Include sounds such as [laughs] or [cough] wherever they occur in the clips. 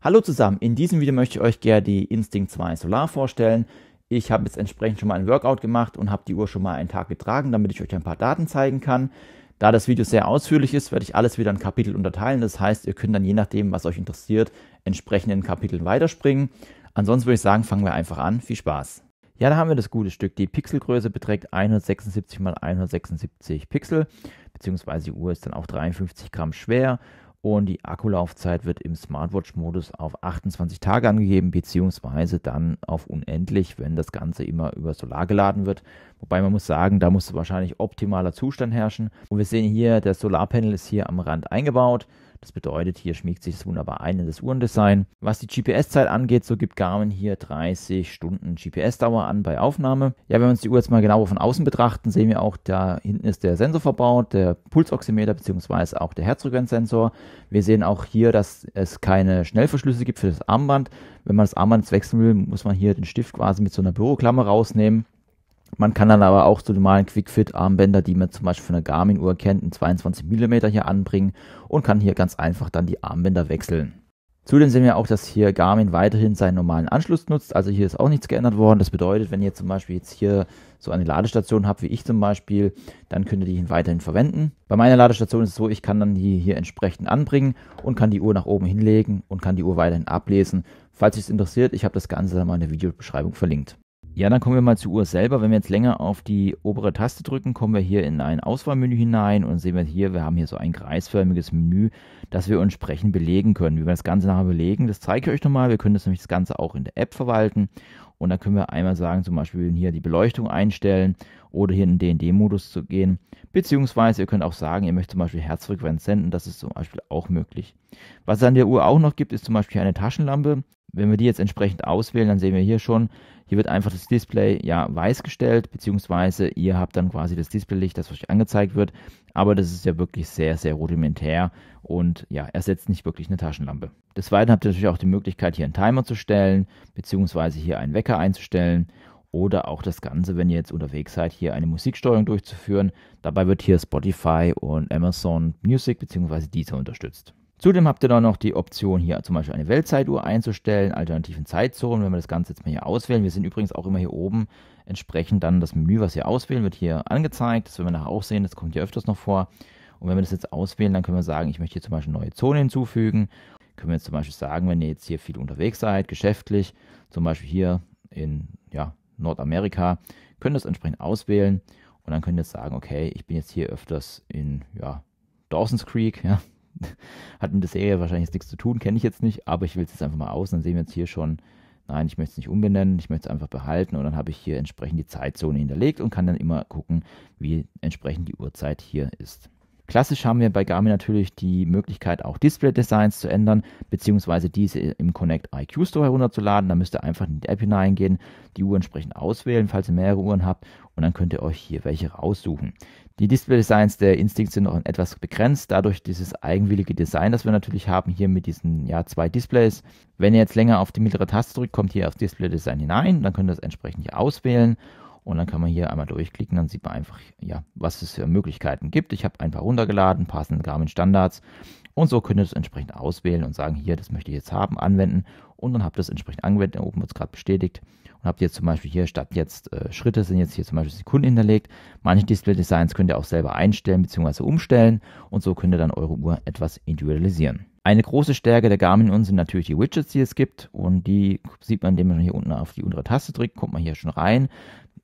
Hallo zusammen, in diesem Video möchte ich euch gerne die Instinct 2 Solar vorstellen. Ich habe jetzt entsprechend schon mal ein Workout gemacht und habe die Uhr schon mal einen Tag getragen, damit ich euch ein paar Daten zeigen kann. Da das Video sehr ausführlich ist, werde ich alles wieder in Kapitel unterteilen. Das heißt, ihr könnt dann je nachdem, was euch interessiert, entsprechend in Kapiteln weiterspringen. Ansonsten würde ich sagen, fangen wir einfach an. Viel Spaß! Ja, da haben wir das gute Stück. Die Pixelgröße beträgt 176 x 176 Pixel, beziehungsweise die Uhr ist dann auch 53 Gramm schwer und die Akkulaufzeit wird im Smartwatch-Modus auf 28 Tage angegeben, beziehungsweise dann auf unendlich, wenn das Ganze immer über Solar geladen wird. Wobei man muss sagen, da muss wahrscheinlich optimaler Zustand herrschen. Und wir sehen hier, der Solarpanel ist hier am Rand eingebaut. Das bedeutet, hier schmiegt sich das wunderbar ein in das Uhrendesign. Was die GPS-Zeit angeht, so gibt Garmin hier 30 Stunden GPS-Dauer an bei Aufnahme. Ja, wenn wir uns die Uhr jetzt mal genauer von außen betrachten, sehen wir auch, da hinten ist der Sensor verbaut, der Pulsoximeter bzw. auch der Herzfrequenzsensor. Wir sehen auch hier, dass es keine Schnellverschlüsse gibt für das Armband. Wenn man das Armband wechseln will, muss man hier den Stift quasi mit so einer Büroklammer rausnehmen man kann dann aber auch so normalen Quickfit-Armbänder, die man zum Beispiel von der Garmin-Uhr kennt, in 22 mm hier anbringen und kann hier ganz einfach dann die Armbänder wechseln. Zudem sehen wir auch, dass hier Garmin weiterhin seinen normalen Anschluss nutzt. Also hier ist auch nichts geändert worden. Das bedeutet, wenn ihr zum Beispiel jetzt hier so eine Ladestation habt, wie ich zum Beispiel, dann könnt ihr die ihn weiterhin verwenden. Bei meiner Ladestation ist es so, ich kann dann die hier entsprechend anbringen und kann die Uhr nach oben hinlegen und kann die Uhr weiterhin ablesen. Falls euch interessiert, ich habe das Ganze dann mal in der Videobeschreibung verlinkt. Ja, dann kommen wir mal zur Uhr selber. Wenn wir jetzt länger auf die obere Taste drücken, kommen wir hier in ein Auswahlmenü hinein und sehen wir hier, wir haben hier so ein kreisförmiges Menü, das wir entsprechend belegen können. Wie wir das Ganze nachher belegen, das zeige ich euch nochmal. Wir können das nämlich das Ganze auch in der App verwalten und da können wir einmal sagen, zum Beispiel hier die Beleuchtung einstellen oder hier in den DND-Modus zu gehen. Beziehungsweise ihr könnt auch sagen, ihr möchtet zum Beispiel Herzfrequenz senden, das ist zum Beispiel auch möglich. Was es an der Uhr auch noch gibt, ist zum Beispiel eine Taschenlampe. Wenn wir die jetzt entsprechend auswählen, dann sehen wir hier schon, hier wird einfach das Display ja weiß gestellt, beziehungsweise ihr habt dann quasi das Displaylicht, das euch angezeigt wird. Aber das ist ja wirklich sehr, sehr rudimentär und ja, ersetzt nicht wirklich eine Taschenlampe. Des Weiteren habt ihr natürlich auch die Möglichkeit, hier einen Timer zu stellen, beziehungsweise hier einen Wecker Wecker einzustellen oder auch das Ganze, wenn ihr jetzt unterwegs seid, hier eine Musiksteuerung durchzuführen. Dabei wird hier Spotify und Amazon Music bzw. diese unterstützt. Zudem habt ihr dann noch die Option, hier zum Beispiel eine Weltzeituhr einzustellen, alternativen Zeitzonen, wenn wir das Ganze jetzt mal hier auswählen. Wir sind übrigens auch immer hier oben entsprechend dann das Menü, was ihr auswählen, wird hier angezeigt. Das werden wir nachher auch sehen, das kommt hier öfters noch vor. Und wenn wir das jetzt auswählen, dann können wir sagen, ich möchte hier zum Beispiel neue Zone hinzufügen. Können wir jetzt zum Beispiel sagen, wenn ihr jetzt hier viel unterwegs seid, geschäftlich, zum Beispiel hier in ja, Nordamerika, können das entsprechend auswählen und dann können jetzt sagen, okay, ich bin jetzt hier öfters in ja, Dawson's Creek, ja. [laughs] Hat mit der Serie wahrscheinlich nichts zu tun, kenne ich jetzt nicht, aber ich will es jetzt einfach mal aus. Dann sehen wir jetzt hier schon, nein, ich möchte es nicht umbenennen, ich möchte es einfach behalten und dann habe ich hier entsprechend die Zeitzone hinterlegt und kann dann immer gucken, wie entsprechend die Uhrzeit hier ist. Klassisch haben wir bei Garmin natürlich die Möglichkeit, auch Display-Designs zu ändern, beziehungsweise diese im Connect IQ Store herunterzuladen. Da müsst ihr einfach in die App hineingehen, die Uhr entsprechend auswählen, falls ihr mehrere Uhren habt, und dann könnt ihr euch hier welche raussuchen. Die Display-Designs der Instinct sind noch etwas begrenzt, dadurch dieses eigenwillige Design, das wir natürlich haben, hier mit diesen ja, zwei Displays. Wenn ihr jetzt länger auf die mittlere Taste drückt, kommt hier auf Display-Design hinein, dann könnt ihr das entsprechend hier auswählen und dann kann man hier einmal durchklicken, dann sieht man einfach, ja, was es für Möglichkeiten gibt. Ich habe ein paar runtergeladen, passende Garmin Standards. Und so könnt ihr das entsprechend auswählen und sagen, hier, das möchte ich jetzt haben, anwenden. Und dann habt ihr das entsprechend angewendet. Da oben wird es gerade bestätigt. Und habt jetzt zum Beispiel hier statt jetzt äh, Schritte sind jetzt hier zum Beispiel Sekunden hinterlegt. Manche Display-Designs könnt ihr auch selber einstellen bzw. umstellen. Und so könnt ihr dann eure Uhr etwas individualisieren. Eine große Stärke der Garmin-Uhren sind natürlich die Widgets, die es gibt. Und die sieht man, indem man hier unten auf die untere Taste drückt, kommt man hier schon rein.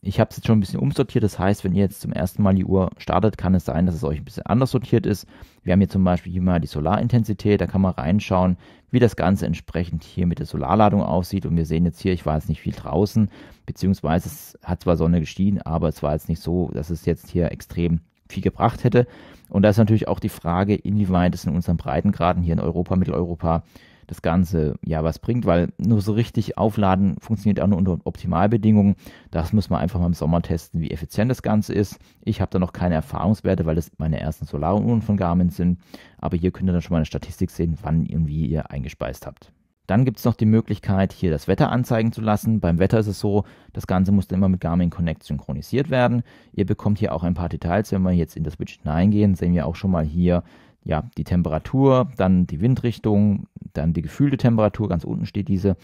Ich habe es jetzt schon ein bisschen umsortiert, das heißt, wenn ihr jetzt zum ersten Mal die Uhr startet, kann es sein, dass es euch ein bisschen anders sortiert ist. Wir haben hier zum Beispiel hier mal die Solarintensität, da kann man reinschauen, wie das Ganze entsprechend hier mit der Solarladung aussieht. Und wir sehen jetzt hier, ich war jetzt nicht viel draußen, beziehungsweise es hat zwar Sonne gestiegen, aber es war jetzt nicht so, dass es jetzt hier extrem viel gebracht hätte. Und da ist natürlich auch die Frage, inwieweit es in unseren Breitengraden hier in Europa, Mitteleuropa das Ganze ja was bringt, weil nur so richtig aufladen funktioniert auch nur unter Optimalbedingungen. Das muss man einfach mal im Sommer testen, wie effizient das Ganze ist. Ich habe da noch keine Erfahrungswerte, weil das meine ersten Solaruhren von Garmin sind. Aber hier könnt ihr dann schon mal eine Statistik sehen, wann und wie ihr eingespeist habt. Dann gibt es noch die Möglichkeit, hier das Wetter anzeigen zu lassen. Beim Wetter ist es so, das Ganze muss dann immer mit Garmin Connect synchronisiert werden. Ihr bekommt hier auch ein paar Details. Wenn wir jetzt in das Widget hineingehen, sehen wir auch schon mal hier ja, die Temperatur, dann die Windrichtung, dann die gefühlte Temperatur, ganz unten steht diese,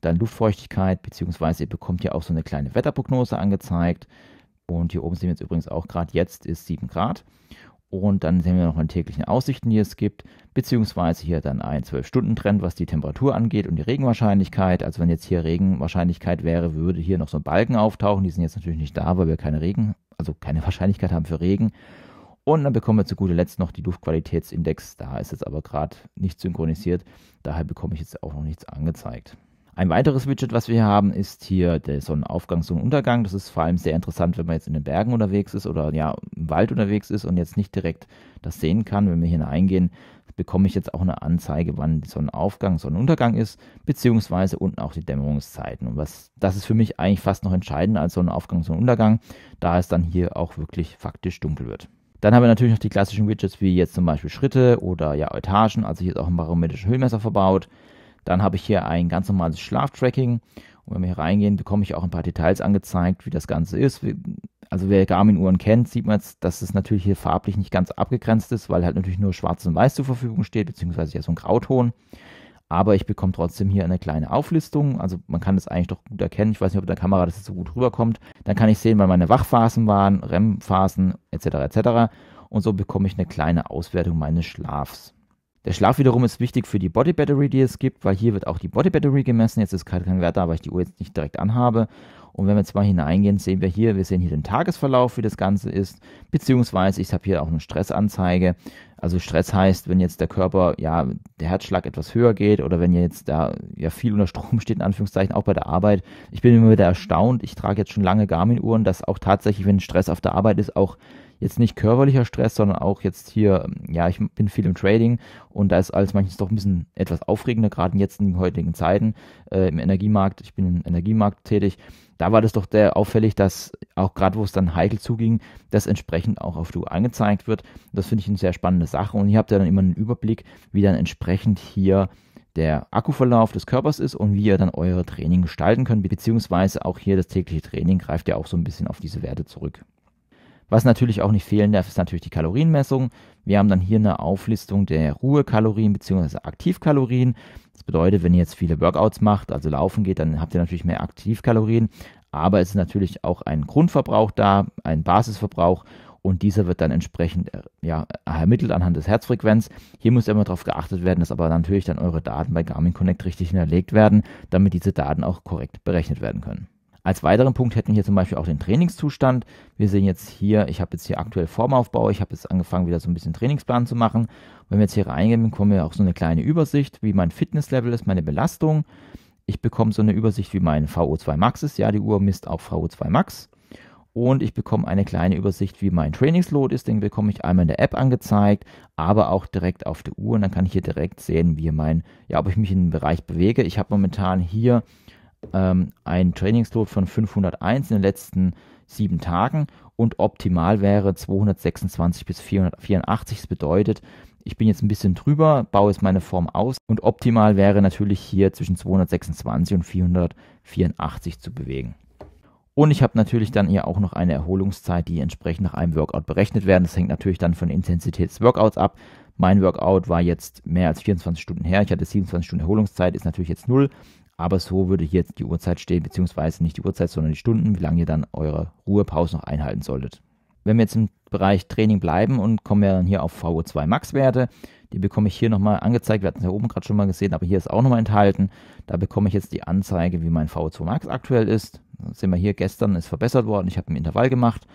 dann Luftfeuchtigkeit, beziehungsweise ihr bekommt ja auch so eine kleine Wetterprognose angezeigt. Und hier oben sehen wir jetzt übrigens auch gerade jetzt ist 7 Grad. Und dann sehen wir noch an täglichen Aussichten, die es gibt, beziehungsweise hier dann ein 12-Stunden-Trend, was die Temperatur angeht und die Regenwahrscheinlichkeit. Also wenn jetzt hier Regenwahrscheinlichkeit wäre, würde hier noch so ein Balken auftauchen. Die sind jetzt natürlich nicht da, weil wir keine Regen, also keine [laughs] Wahrscheinlichkeit haben für Regen. Und dann bekommen wir zu guter Letzt noch die Luftqualitätsindex. Da ist jetzt aber gerade nicht synchronisiert. Daher bekomme ich jetzt auch noch nichts angezeigt. Ein weiteres Widget, was wir hier haben, ist hier der Sonnenaufgang, Sonnenuntergang. Das ist vor allem sehr interessant, wenn man jetzt in den Bergen unterwegs ist oder ja im Wald unterwegs ist und jetzt nicht direkt das sehen kann. Wenn wir hier eingehen, bekomme ich jetzt auch eine Anzeige, wann Sonnenaufgang, Sonnenuntergang ist, beziehungsweise unten auch die Dämmerungszeiten. Und was, das ist für mich eigentlich fast noch entscheidender als Sonnenaufgang, Sonnenuntergang, da es dann hier auch wirklich faktisch dunkel wird. Dann haben wir natürlich noch die klassischen Widgets, wie jetzt zum Beispiel Schritte oder ja Etagen, also hier ist auch ein barometrisches Höhenmesser verbaut. Dann habe ich hier ein ganz normales Schlaftracking. Und wenn wir hier reingehen, bekomme ich auch ein paar Details angezeigt, wie das Ganze ist. Also wer Garmin-Uhren kennt, sieht man jetzt, dass es natürlich hier farblich nicht ganz abgegrenzt ist, weil halt natürlich nur schwarz und weiß zur Verfügung steht, beziehungsweise ja so ein Grauton aber ich bekomme trotzdem hier eine kleine Auflistung. Also man kann das eigentlich doch gut erkennen. Ich weiß nicht, ob in der Kamera das jetzt so gut rüberkommt. Dann kann ich sehen, wann meine Wachphasen waren, REM-Phasen etc. etc. Und so bekomme ich eine kleine Auswertung meines Schlafs. Der Schlaf wiederum ist wichtig für die Body Battery, die es gibt, weil hier wird auch die Body Battery gemessen. Jetzt ist kein Wert da, weil ich die Uhr jetzt nicht direkt anhabe. Und wenn wir jetzt mal hineingehen, sehen wir hier, wir sehen hier den Tagesverlauf, wie das Ganze ist, beziehungsweise ich habe hier auch eine Stressanzeige. Also Stress heißt, wenn jetzt der Körper, ja, der Herzschlag etwas höher geht oder wenn jetzt da ja viel unter Strom [laughs] steht, in Anführungszeichen, auch bei der Arbeit. Ich bin immer wieder erstaunt, ich trage jetzt schon lange Garmin-Uhren, dass auch tatsächlich, wenn Stress auf der Arbeit ist, auch jetzt nicht körperlicher Stress, sondern auch jetzt hier, ja, ich bin viel im Trading und da ist alles manches doch ein bisschen etwas aufregender, gerade jetzt in den heutigen Zeiten äh, im Energiemarkt. Ich bin im Energiemarkt tätig da war das doch sehr auffällig, dass auch gerade wo es dann heikel zuging, das entsprechend auch auf Du angezeigt wird. Das finde ich eine sehr spannende Sache und hier habt ihr dann immer einen Überblick, wie dann entsprechend hier der Akkuverlauf des Körpers ist und wie ihr dann eure Training gestalten könnt, beziehungsweise auch hier das tägliche Training greift ja auch so ein bisschen auf diese Werte zurück. Was natürlich auch nicht fehlen darf, ist natürlich die Kalorienmessung. Wir haben dann hier eine Auflistung der Ruhekalorien bzw. Aktivkalorien. Das bedeutet, wenn ihr jetzt viele Workouts macht, also laufen geht, dann habt ihr natürlich mehr Aktivkalorien. Aber es ist natürlich auch ein Grundverbrauch da, ein Basisverbrauch und dieser wird dann entsprechend äh, ja, ermittelt anhand des Herzfrequenz. Hier muss immer darauf geachtet werden, dass aber natürlich dann eure Daten bei Garmin Connect richtig hinterlegt werden, damit diese Daten auch korrekt berechnet werden können. Als weiteren Punkt hätten wir hier zum Beispiel auch den Trainingszustand. Wir sehen jetzt hier, ich habe jetzt hier aktuell Formaufbau, ich habe jetzt angefangen, wieder so ein bisschen Trainingsplan zu machen. Wenn wir jetzt hier reingehen, bekommen wir auch so eine kleine Übersicht, wie mein Fitnesslevel ist, meine Belastung. Ich bekomme so eine Übersicht, wie mein VO2 Max ist. Ja, die Uhr misst auch VO2 Max. Und ich bekomme eine kleine Übersicht, wie mein Trainingsload ist. Den bekomme ich einmal in der App angezeigt, aber auch direkt auf der Uhr. Und dann kann ich hier direkt sehen, wie mein, ja, ob ich mich in den Bereich bewege. Ich habe momentan hier ähm, ein Trainingsload von 501 in den letzten sieben Tagen und optimal wäre 226 bis 484. Das bedeutet, ich bin jetzt ein bisschen drüber, baue jetzt meine Form aus und optimal wäre natürlich hier zwischen 226 und 484 zu bewegen. Und ich habe natürlich dann hier auch noch eine Erholungszeit, die entsprechend nach einem Workout berechnet werden. Das hängt natürlich dann von der Intensität des Workouts ab. Mein Workout war jetzt mehr als 24 Stunden her. Ich hatte 27 Stunden Erholungszeit, ist natürlich jetzt null. Aber so würde hier jetzt die Uhrzeit stehen, beziehungsweise nicht die Uhrzeit, sondern die Stunden, wie lange ihr dann eure Ruhepause noch einhalten solltet. Wenn wir jetzt im Bereich Training bleiben und kommen wir dann hier auf VO2 Max-Werte, die bekomme ich hier nochmal angezeigt. Wir hatten es ja oben gerade schon mal gesehen, aber hier ist auch nochmal enthalten. Da bekomme ich jetzt die Anzeige, wie mein VO2 Max aktuell ist. Das sehen wir hier, gestern ist verbessert worden. Ich habe ein Intervall gemacht.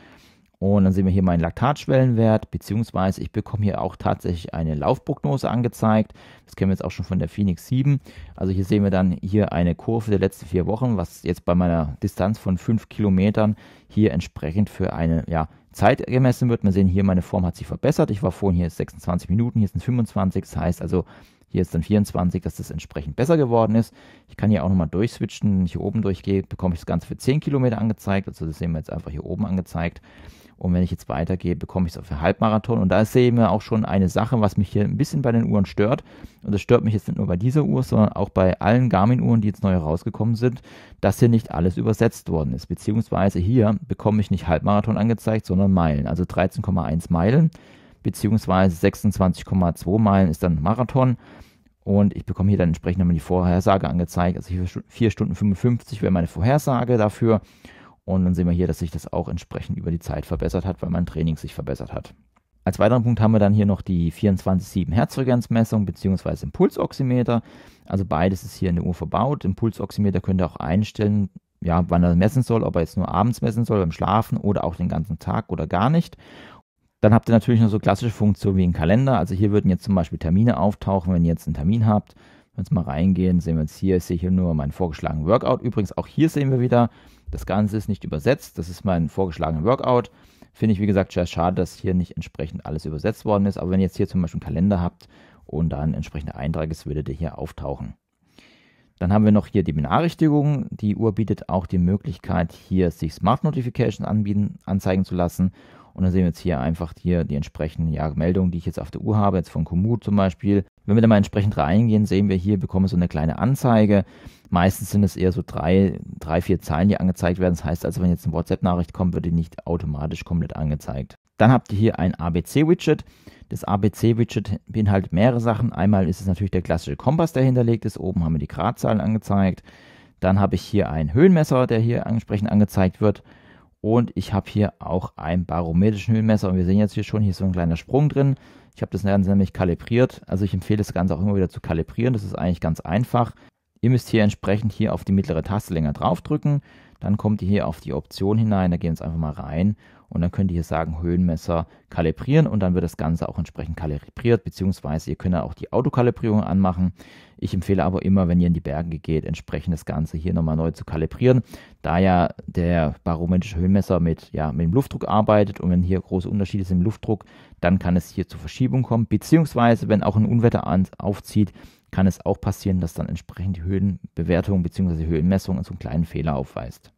Und dann sehen wir hier meinen Laktatschwellenwert, beziehungsweise ich bekomme hier auch tatsächlich eine Laufprognose angezeigt. Das kennen wir jetzt auch schon von der Phoenix 7. Also hier sehen wir dann hier eine Kurve der letzten vier Wochen, was jetzt bei meiner Distanz von fünf Kilometern hier entsprechend für eine ja, Zeit gemessen wird. Wir sehen hier, meine Form hat sich verbessert. Ich war vorhin hier 26 Minuten, hier sind 25. Das heißt also, hier ist dann 24, dass das entsprechend besser geworden ist. Ich kann hier auch nochmal durchswitchen. Wenn ich hier oben durchgehe, bekomme ich das Ganze für 10 Kilometer angezeigt. Also das sehen wir jetzt einfach hier oben angezeigt. Und wenn ich jetzt weitergehe, bekomme ich es auch für Halbmarathon. Und da sehen wir auch schon eine Sache, was mich hier ein bisschen bei den Uhren stört. Und das stört mich jetzt nicht nur bei dieser Uhr, sondern auch bei allen Garmin-Uhren, die jetzt neu herausgekommen sind, dass hier nicht alles übersetzt worden ist. Beziehungsweise hier bekomme ich nicht Halbmarathon angezeigt, sondern Meilen. Also 13,1 Meilen beziehungsweise 26,2 Meilen ist dann Marathon. Und ich bekomme hier dann entsprechend nochmal die Vorhersage angezeigt. Also 4 Stunden 55 wäre meine Vorhersage dafür. Und dann sehen wir hier, dass sich das auch entsprechend über die Zeit verbessert hat, weil mein Training sich verbessert hat. Als weiteren Punkt haben wir dann hier noch die 24-7 Herzfrequenzmessung bzw. Impulsoximeter. Also beides ist hier in der Uhr verbaut. Impulsoximeter könnt ihr auch einstellen, ja, wann er messen soll, ob er jetzt nur abends messen soll beim Schlafen oder auch den ganzen Tag oder gar nicht. Dann habt ihr natürlich noch so klassische Funktionen wie einen Kalender. Also hier würden jetzt zum Beispiel Termine auftauchen, wenn ihr jetzt einen Termin habt. Wenn wir jetzt mal reingehen, sehen wir jetzt hier, ich sehe hier nur meinen vorgeschlagenen Workout. Übrigens, auch hier sehen wir wieder, das Ganze ist nicht übersetzt. Das ist mein vorgeschlagener Workout. Finde ich, wie gesagt, sehr schade, dass hier nicht entsprechend alles übersetzt worden ist. Aber wenn ihr jetzt hier zum Beispiel einen Kalender habt und dann entsprechende Einträge, ist, würde der hier auftauchen. Dann haben wir noch hier die Benachrichtigungen. Die Uhr bietet auch die Möglichkeit, hier sich Smart Notifications anbieten, anzeigen zu lassen. Und dann sehen wir jetzt hier einfach hier die entsprechenden ja, Meldungen, die ich jetzt auf der Uhr habe, jetzt von Komoot zum Beispiel. Wenn wir da mal entsprechend reingehen, sehen wir hier, bekommen wir so eine kleine Anzeige. Meistens sind es eher so drei, drei, vier Zeilen, die angezeigt werden. Das heißt also, wenn jetzt eine WhatsApp-Nachricht kommt, wird die nicht automatisch komplett angezeigt. Dann habt ihr hier ein ABC-Widget. Das ABC-Widget beinhaltet mehrere Sachen. Einmal ist es natürlich der klassische Kompass, der hinterlegt ist. Oben haben wir die Gradzahlen angezeigt. Dann habe ich hier ein Höhenmesser, der hier entsprechend angezeigt wird. Und ich habe hier auch ein barometrischen Höhenmesser und wir sehen jetzt hier schon, hier ist so ein kleiner Sprung drin. Ich habe das Ganze nämlich kalibriert, also ich empfehle das Ganze auch immer wieder zu kalibrieren, das ist eigentlich ganz einfach. Ihr müsst hier entsprechend hier auf die mittlere Taste länger draufdrücken dann kommt ihr hier auf die Option hinein, da gehen wir jetzt einfach mal rein und dann könnt ihr hier sagen Höhenmesser kalibrieren und dann wird das Ganze auch entsprechend kalibriert, beziehungsweise ihr könnt auch die Autokalibrierung anmachen. Ich empfehle aber immer, wenn ihr in die Berge geht, entsprechend das Ganze hier nochmal neu zu kalibrieren, da ja der barometrische Höhenmesser mit, ja, mit dem Luftdruck arbeitet und wenn hier große Unterschiede sind im Luftdruck, dann kann es hier zu Verschiebung kommen, beziehungsweise wenn auch ein Unwetter aufzieht, kann es auch passieren, dass dann entsprechend die Höhenbewertung bzw. Höhenmessung so einen kleinen Fehler aufweist.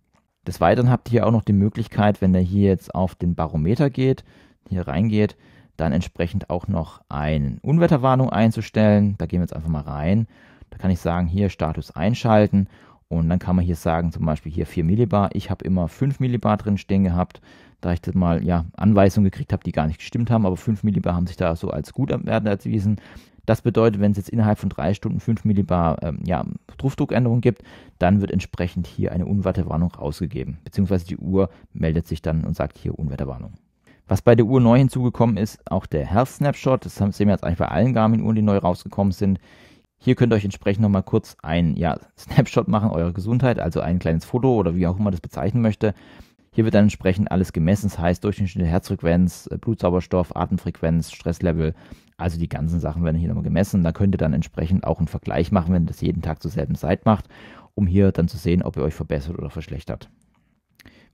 Des Weiteren habt ihr hier auch noch die Möglichkeit, wenn ihr hier jetzt auf den Barometer geht, hier reingeht, dann entsprechend auch noch eine Unwetterwarnung einzustellen. Da gehen wir jetzt einfach mal rein. Da kann ich sagen, hier Status einschalten und dann kann man hier sagen, zum Beispiel hier 4 Millibar. Ich habe immer 5 Millibar drin stehen gehabt, da ich das mal ja, Anweisungen gekriegt habe, die gar nicht gestimmt haben, aber 5 Millibar haben sich da so als gut erwiesen. Das bedeutet, wenn es jetzt innerhalb von drei Stunden 5 Millibar ähm, ja, Druckdruckänderung gibt, dann wird entsprechend hier eine Unwetterwarnung rausgegeben, beziehungsweise die Uhr meldet sich dann und sagt hier Unwetterwarnung. Was bei der Uhr neu hinzugekommen ist, auch der Health Snapshot. Das sehen wir jetzt eigentlich bei allen Garmin-Uhren, die neu rausgekommen sind. Hier könnt ihr euch entsprechend nochmal kurz ein ja, Snapshot machen, eure Gesundheit, also ein kleines Foto oder wie auch immer das bezeichnen möchte. Hier wird dann entsprechend alles gemessen, das heißt durchschnittliche Herzfrequenz, äh, Blutsauberstoff, Atemfrequenz, Stresslevel also die ganzen Sachen werden hier nochmal gemessen. Da könnt ihr dann entsprechend auch einen Vergleich machen, wenn ihr das jeden Tag zur selben Zeit macht, um hier dann zu sehen, ob ihr euch verbessert oder verschlechtert.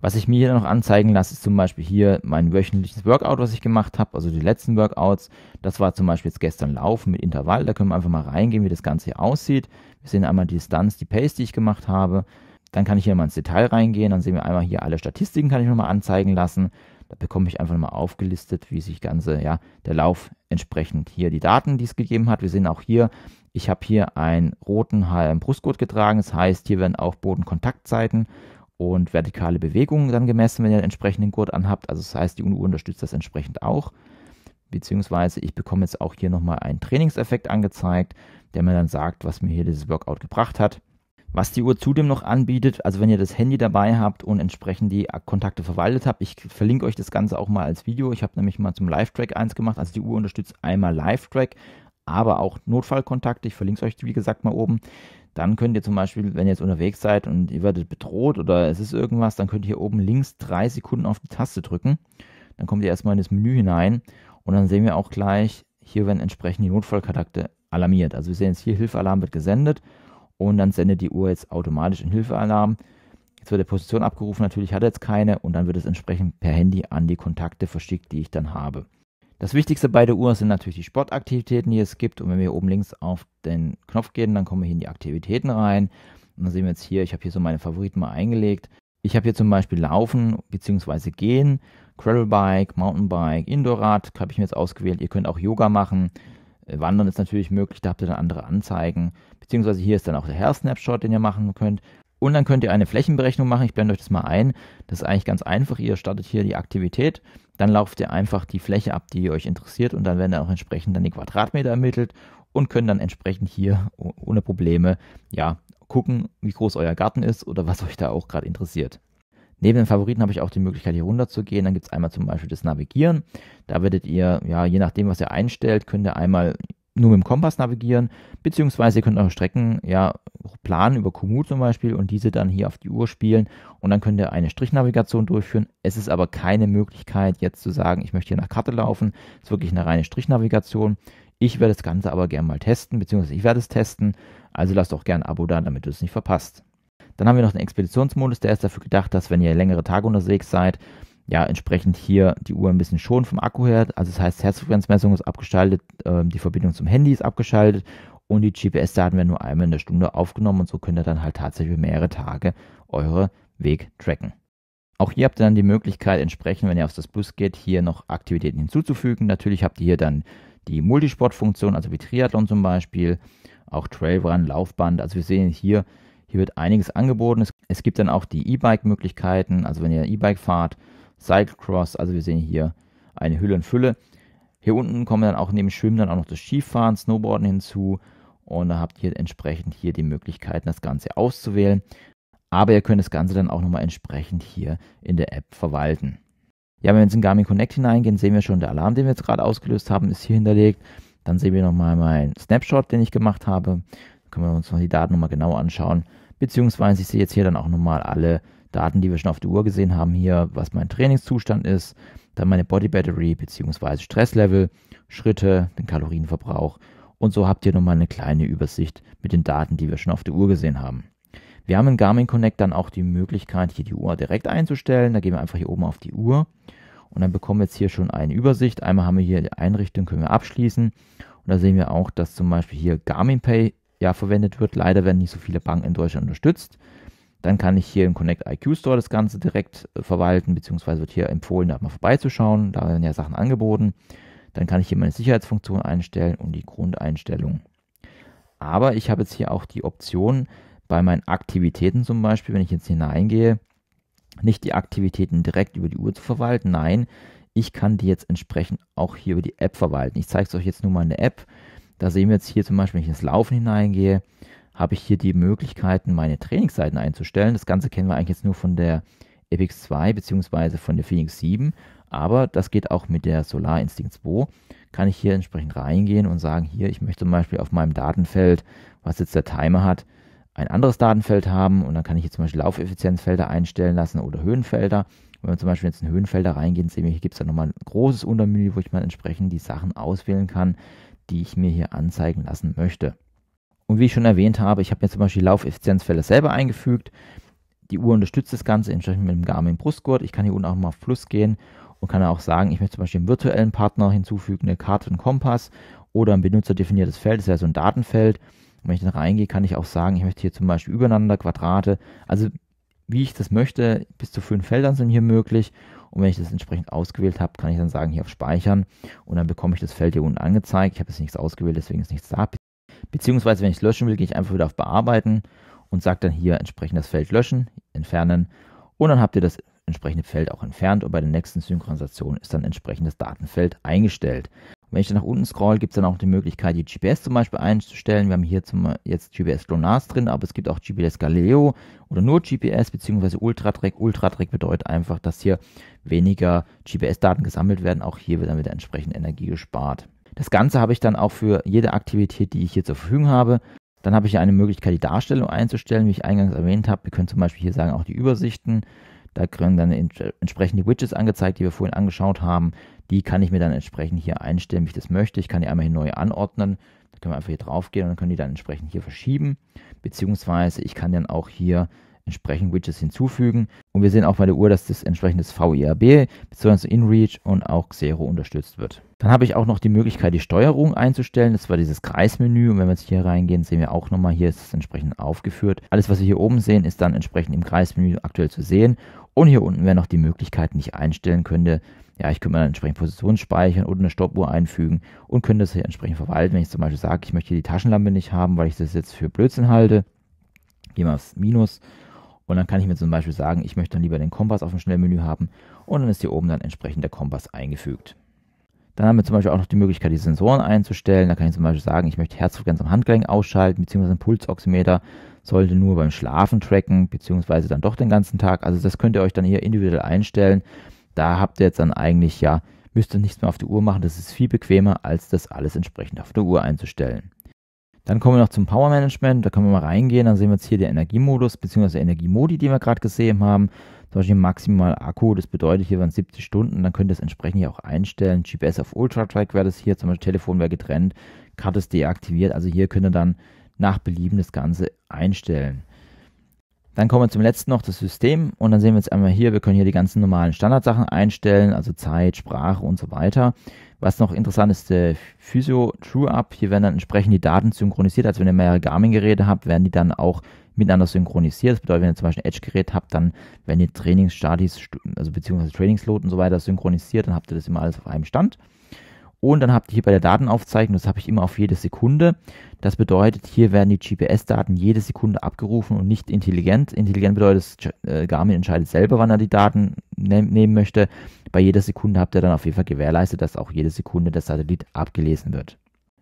Was ich mir hier noch anzeigen lasse, ist zum Beispiel hier mein wöchentliches Workout, was ich gemacht habe, also die letzten Workouts. Das war zum Beispiel jetzt gestern Laufen mit Intervall. Da können wir einfach mal reingehen, wie das Ganze hier aussieht. Wir sehen einmal die Distanz, die Pace, die ich gemacht habe. Dann kann ich hier mal ins Detail reingehen. Dann sehen wir einmal hier alle Statistiken, kann ich nochmal anzeigen lassen. Da bekomme ich einfach mal aufgelistet, wie sich ganze, ja, der Lauf entsprechend hier die Daten, die es gegeben hat. Wir sehen auch hier, ich habe hier einen roten HM Brustgurt getragen. Das heißt, hier werden auch Bodenkontaktzeiten und vertikale Bewegungen dann gemessen, wenn ihr den entsprechenden Gurt anhabt. Also das heißt, die Uhr unterstützt das entsprechend auch. Beziehungsweise ich bekomme jetzt auch hier nochmal einen Trainingseffekt angezeigt, der mir dann sagt, was mir hier dieses Workout gebracht hat. Was die Uhr zudem noch anbietet, also wenn ihr das Handy dabei habt und entsprechend die Kontakte verwaltet habt, ich verlinke euch das Ganze auch mal als Video. Ich habe nämlich mal zum Live-Track eins gemacht. Also die Uhr unterstützt einmal Live-Track, aber auch Notfallkontakte. Ich verlinke es euch, wie gesagt, mal oben. Dann könnt ihr zum Beispiel, wenn ihr jetzt unterwegs seid und ihr werdet bedroht oder es ist irgendwas, dann könnt ihr hier oben links drei Sekunden auf die Taste drücken. Dann kommt ihr erstmal in das Menü hinein und dann sehen wir auch gleich, hier werden entsprechend die Notfallkontakte alarmiert. Also wir sehen jetzt hier, Hilfealarm wird gesendet und dann sendet die Uhr jetzt automatisch einen Hilfealarm. Jetzt wird die Position abgerufen, natürlich hat er jetzt keine und dann wird es entsprechend per Handy an die Kontakte verschickt, die ich dann habe. Das Wichtigste bei der Uhr sind natürlich die Sportaktivitäten, die es gibt. Und wenn wir oben links auf den Knopf gehen, dann kommen wir hier in die Aktivitäten rein. Und dann sehen wir jetzt hier, ich habe hier so meine Favoriten mal eingelegt. Ich habe hier zum Beispiel Laufen bzw. Gehen, Gravelbike, Mountainbike, Indoorrad habe ich mir jetzt ausgewählt. Ihr könnt auch Yoga machen. Äh, Wandern ist natürlich möglich, da habt ihr dann andere Anzeigen. Beziehungsweise hier ist dann auch der Hair-Snapshot, den ihr machen könnt. Und dann könnt ihr eine Flächenberechnung machen. Ich blende euch das mal ein. Das ist eigentlich ganz einfach. Ihr startet hier die Aktivität, dann lauft ihr einfach die Fläche ab, die euch interessiert und dann werden dann auch entsprechend dann die Quadratmeter ermittelt und können dann entsprechend hier ohne Probleme ja gucken, wie groß euer Garten ist oder was euch da auch gerade interessiert. Neben den Favoriten habe ich auch die Möglichkeit, hier runterzugehen. Dann gibt es einmal zum Beispiel das Navigieren. Da werdet ihr, ja, je nachdem, was ihr einstellt, könnt ihr einmal nur mit dem Kompass navigieren, beziehungsweise ihr könnt eure Strecken ja planen über Komoot zum Beispiel und diese dann hier auf die Uhr spielen und dann könnt ihr eine Strichnavigation durchführen. Es ist aber keine Möglichkeit jetzt zu sagen, ich möchte hier nach Karte laufen. Es ist wirklich eine reine Strichnavigation. Ich werde das Ganze aber gerne mal testen, beziehungsweise ich werde es testen. Also lasst auch gerne ein Abo da, damit du es nicht verpasst. Dann haben wir noch den Expeditionsmodus, der ist dafür gedacht, dass wenn ihr längere Tage unterwegs seid, ja, entsprechend hier die Uhr ein bisschen schon vom Akku her. Also das heißt, Herzfrequenzmessung ist abgeschaltet, ähm, die Verbindung zum Handy ist abgeschaltet und die GPS-Daten werden nur einmal in der Stunde aufgenommen und so könnt ihr dann halt tatsächlich mehrere Tage eure Weg tracken. Auch hier habt ihr dann die Möglichkeit, entsprechend, wenn ihr auf das Plus geht, hier noch Aktivitäten hinzuzufügen. Natürlich habt ihr hier dann die Multisportfunktion, also wie Triathlon zum Beispiel, auch Trailrun, Laufband. Also wir sehen hier, hier wird einiges angeboten. Es, gibt dann auch die E-Bike-Möglichkeiten, also wenn ihr E-Bike fahrt, Cyclecross, also wir sehen hier eine Hülle und Fülle. Hier unten kommen dann auch neben Schwimmen dann auch noch das Skifahren, Snowboarden hinzu und da habt ihr entsprechend hier die Möglichkeiten, das Ganze auszuwählen. Aber ihr könnt das Ganze dann auch nochmal entsprechend hier in der App verwalten. Ja, wenn wir jetzt in Garmin Connect hineingehen, sehen wir schon, der Alarm, den wir jetzt gerade ausgelöst haben, ist hier hinterlegt. Dann sehen wir nochmal meinen Snapshot, den ich gemacht habe können wir uns noch die Daten nochmal genau anschauen. Beziehungsweise ich sehe jetzt hier dann auch nochmal alle Daten, die wir schon auf der Uhr gesehen haben hier, was mein Trainingszustand ist, dann meine Body Battery beziehungsweise Stresslevel, Schritte, den Kalorienverbrauch und so habt ihr nochmal eine kleine Übersicht mit den Daten, die wir schon auf der Uhr gesehen haben. Wir haben in Garmin Connect dann auch die Möglichkeit, hier die Uhr direkt einzustellen. Da gehen wir einfach hier oben auf die Uhr und dann bekommen wir jetzt hier schon eine Übersicht. Einmal haben wir hier die Einrichtung, können wir abschließen und da sehen wir auch, dass zum Beispiel hier Garmin Pay ja verwendet wird. Leider werden nicht so viele Banken in Deutschland unterstützt. Dann kann ich hier im Connect IQ Store das Ganze direkt äh, verwalten, beziehungsweise wird hier empfohlen, da mal vorbeizuschauen. Da werden ja Sachen angeboten. Dann kann ich hier meine Sicherheitsfunktion einstellen und die Grundeinstellung. Aber ich habe jetzt hier auch die Option, bei meinen Aktivitäten zum Beispiel, wenn ich jetzt hineingehe, nicht die Aktivitäten direkt über die Uhr zu verwalten. Nein, ich kann die jetzt entsprechend auch hier über die App verwalten. Ich zeige es euch jetzt nur mal in der App. Da sehen wir jetzt hier zum Beispiel, wenn ich ins Laufen hineingehe, habe ich hier die Möglichkeiten, meine Trainingszeiten einzustellen. Das Ganze kennen wir eigentlich jetzt nur von der Epix 2 bzw. von der Phoenix 7, aber das geht auch mit der Solar Instinct 2. Kann ich hier entsprechend reingehen und sagen, hier, ich möchte zum Beispiel auf meinem Datenfeld, was jetzt der Timer hat, ein anderes Datenfeld haben und dann kann ich hier zum Beispiel Laufeffizienzfelder einstellen lassen oder Höhenfelder. Wenn wir zum Beispiel jetzt in Höhenfelder reingehen, sehen wir, hier gibt es dann nochmal ein großes Untermenü, wo ich mal entsprechend die Sachen auswählen kann, die ich mir hier anzeigen lassen möchte. Und wie ich schon erwähnt habe, ich habe mir zum Beispiel Laufeffizienzfälle selber eingefügt. Die Uhr unterstützt das Ganze entsprechend mit dem Garmin Brustgurt. Ich kann hier unten auch mal auf Plus gehen und kann auch sagen, ich möchte zum Beispiel einen virtuellen Partner hinzufügen, eine Karte und Kompass oder ein benutzerdefiniertes Feld, das wäre so ein Datenfeld. Und wenn ich dann reingehe, kann ich auch sagen, ich möchte hier zum Beispiel übereinander Quadrate, also wie ich das möchte, bis zu fünf Feldern sind hier möglich und wenn ich das entsprechend ausgewählt habe, kann ich dann sagen, hier auf Speichern und dann bekomme ich das Feld hier unten angezeigt. Ich habe jetzt nichts ausgewählt, deswegen ist nichts da. Beziehungsweise, wenn ich es löschen will, gehe ich einfach wieder auf Bearbeiten und sage dann hier entsprechend das Feld löschen, entfernen und dann habt ihr das entsprechende Feld auch entfernt und bei der nächsten Synchronisation ist dann entsprechend das Datenfeld eingestellt. Wenn ich dann nach unten scroll, gibt es dann auch die Möglichkeit, die GPS zum Beispiel einzustellen. Wir haben hier zum, jetzt GPS GLONASS drin, aber es gibt auch GPS Galileo oder nur GPS bzw. Ultratrack. Ultratrack bedeutet einfach, dass hier weniger GPS-Daten gesammelt werden. Auch hier wird dann wieder entsprechend Energie gespart. Das Ganze habe ich dann auch für jede Aktivität, die ich hier zur Verfügung habe. Dann habe ich hier eine Möglichkeit, die Darstellung einzustellen, wie ich eingangs erwähnt habe. Wir können zum Beispiel hier sagen, auch die Übersichten. Da können dann entsprechend die Widgets angezeigt, die wir vorhin angeschaut haben. Die kann ich mir dann entsprechend hier einstellen, wie ich das möchte. Ich kann die einmal hier neu anordnen. Da können wir einfach hier drauf gehen und dann können die dann entsprechend hier verschieben. Beziehungsweise ich kann dann auch hier entsprechend Widgets hinzufügen. Und wir sehen auch bei der Uhr, dass das entsprechendes VIAB bzw. InReach und auch Xero unterstützt wird. Dann habe ich auch noch die Möglichkeit, die Steuerung einzustellen. Das war dieses Kreismenü. Und wenn wir jetzt hier reingehen, sehen wir auch nochmal, hier ist es entsprechend aufgeführt. Alles, was wir hier oben sehen, ist dann entsprechend im Kreismenü aktuell zu sehen. Und hier unten wäre noch die Möglichkeit, die ich einstellen könnte. Ja, ich könnte mal dann entsprechend Positionen speichern und eine Stoppuhr einfügen und könnte das hier entsprechend verwalten. Wenn ich zum Beispiel sage, ich möchte die Taschenlampe nicht haben, weil ich das jetzt für Blödsinn halte, gehen wir aufs Minus und dann kann ich mir zum Beispiel sagen, ich möchte dann lieber den Kompass auf dem Schnellmenü haben und dann ist hier oben dann entsprechend der Kompass eingefügt. Dann haben wir zum Beispiel auch noch die Möglichkeit, die Sensoren einzustellen. Da kann ich zum Beispiel sagen, ich möchte Herzfrequenz am Handgelenk ausschalten, beziehungsweise einen Pulsoximeter sollte nur beim Schlafen tracken, beziehungsweise dann doch den ganzen Tag. Also das könnt ihr euch dann hier individuell einstellen. Da habt ihr jetzt dann eigentlich, ja, müsst ihr nichts mehr auf die Uhr machen. Das ist viel bequemer, als das alles entsprechend auf der Uhr einzustellen. Dann kommen wir noch zum Power Management. Da können wir mal reingehen. Dann sehen wir jetzt hier den Energiemodus bzw. Energiemodi, den wir gerade gesehen haben. Zum Beispiel maximal Akku. Das bedeutet, hier waren 70 Stunden. Dann könnt ihr das entsprechend hier auch einstellen. GPS auf Ultra-Track wäre das hier. Zum Beispiel Telefon wäre getrennt. Karte ist deaktiviert. Also hier könnt ihr dann nach Belieben das Ganze einstellen. Dann kommen wir zum letzten noch, das System. Und dann sehen wir jetzt einmal hier, wir können hier die ganzen normalen Standardsachen einstellen, also Zeit, Sprache und so weiter. Was noch interessant ist, der Physio True Up. Hier werden dann entsprechend die Daten synchronisiert. Also wenn ihr mehrere Garmin-Geräte habt, werden die dann auch miteinander synchronisiert. Das bedeutet, wenn ihr zum Beispiel ein Edge-Gerät habt, dann werden die Trainingsstatis, also beziehungsweise Trainingslot und so weiter synchronisiert. Dann habt ihr das immer alles auf einem Stand. Und dann habt ihr hier bei der Datenaufzeichnung, das habe ich immer auf jede Sekunde. Das bedeutet, hier werden die GPS-Daten jede Sekunde abgerufen und nicht intelligent. Intelligent bedeutet, dass äh, Garmin entscheidet selber, wann er die Daten ne nehmen möchte. Bei jeder Sekunde habt ihr dann auf jeden Fall gewährleistet, dass auch jede Sekunde der Satellit abgelesen wird.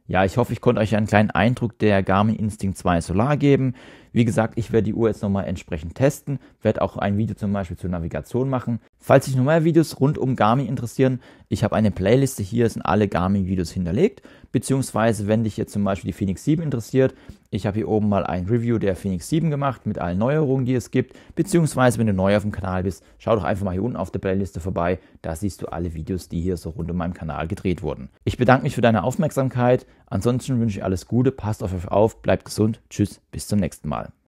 Ja, ich hoffe, ich konnte euch einen kleinen Eindruck der Garmin Instinct 2 Solar geben. Wie gesagt, ich werde die Uhr jetzt nochmal entsprechend testen, werde auch ein Video zum Beispiel zur Navigation machen. Falls sich noch mehr Videos rund um Garmin interessieren, ich habe eine Playliste hier, sind alle Garmin-Videos hinterlegt. Beziehungsweise, wenn dich jetzt zum Beispiel die Phoenix 7 interessiert, ich habe hier oben mal ein Review der Phoenix 7 gemacht mit allen Neuerungen, die es gibt. Beziehungsweise, wenn du neu auf dem Kanal bist, schau doch einfach mal hier unten auf der Playliste vorbei. Da siehst du alle Videos, die hier so rund um meinem Kanal gedreht wurden. Ich bedanke mich für deine Aufmerksamkeit. Ansonsten wünsche ich alles Gute, passt auf euch auf, bleibt gesund, tschüss, bis zum nächsten Mal.